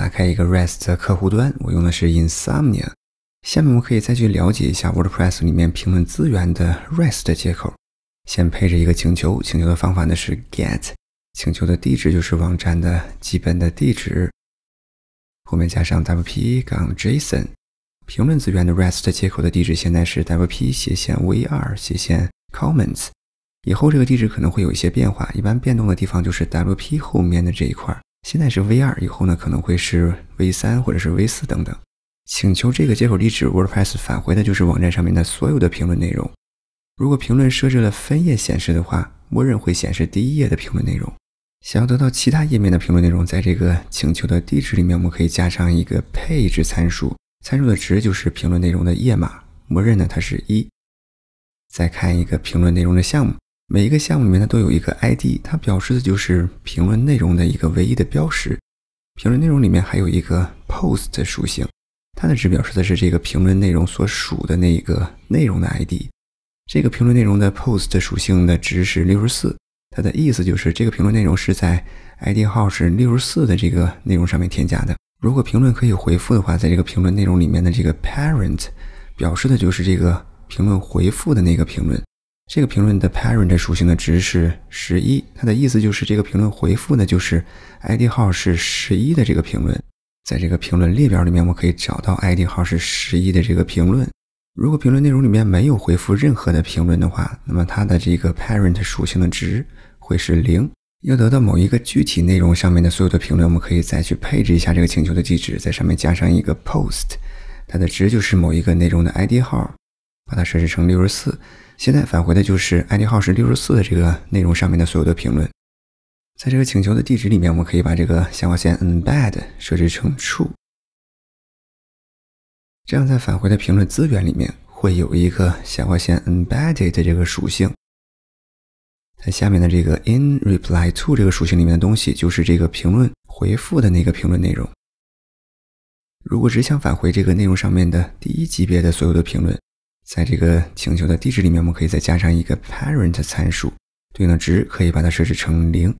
打开一个 REST 客户端，我用的是 Insomnia。下面我们可以再去了解一下 WordPress 里面评论资源的 REST 接口。先配置一个请求，请求的方法呢是 GET，请求的地址就是网站的基本的地址，后面加上 wp- 杠 json。评论资源的 REST 接口的地址现在是 wp- 斜线 v 二斜线 comments，以后这个地址可能会有一些变化，一般变动的地方就是 wp 后面的这一块。现在是 V 二，以后呢可能会是 V 三或者是 V 四等等。请求这个接口地址，WordPress 返回的就是网站上面的所有的评论内容。如果评论设置了分页显示的话，默认会显示第一页的评论内容。想要得到其他页面的评论内容，在这个请求的地址里面，我们可以加上一个 page 参数，参数的值就是评论内容的页码，默认呢它是一。再看一个评论内容的项目。每一个项目里面它都有一个 ID，它表示的就是评论内容的一个唯一的标识。评论内容里面还有一个 post 属性，它的值表示的是这个评论内容所属的那个内容的 ID。这个评论内容的 post 属性的值是六十四，它的意思就是这个评论内容是在 ID 号是六十四的这个内容上面添加的。如果评论可以回复的话，在这个评论内容里面的这个 parent 表示的就是这个评论回复的那个评论。这个评论的 parent 属性的值是十一，它的意思就是这个评论回复呢，就是 ID 号是十一的这个评论。在这个评论列表里面，我们可以找到 ID 号是十一的这个评论。如果评论内容里面没有回复任何的评论的话，那么它的这个 parent 属性的值会是零。要得到某一个具体内容上面的所有的评论，我们可以再去配置一下这个请求的地址，在上面加上一个 post，它的值就是某一个内容的 ID 号。把它设置成六十四，现在返回的就是 ID 号是六十四的这个内容上面的所有的评论。在这个请求的地址里面，我们可以把这个下划线 embed 设置成 true，这样在返回的评论资源里面会有一个下划线 embedded 这个属性，在下面的这个 in reply to 这个属性里面的东西就是这个评论回复的那个评论内容。如果只想返回这个内容上面的第一级别的所有的评论。在这个请求的地址里面，我们可以再加上一个 parent 参数，对应的值可以把它设置成零。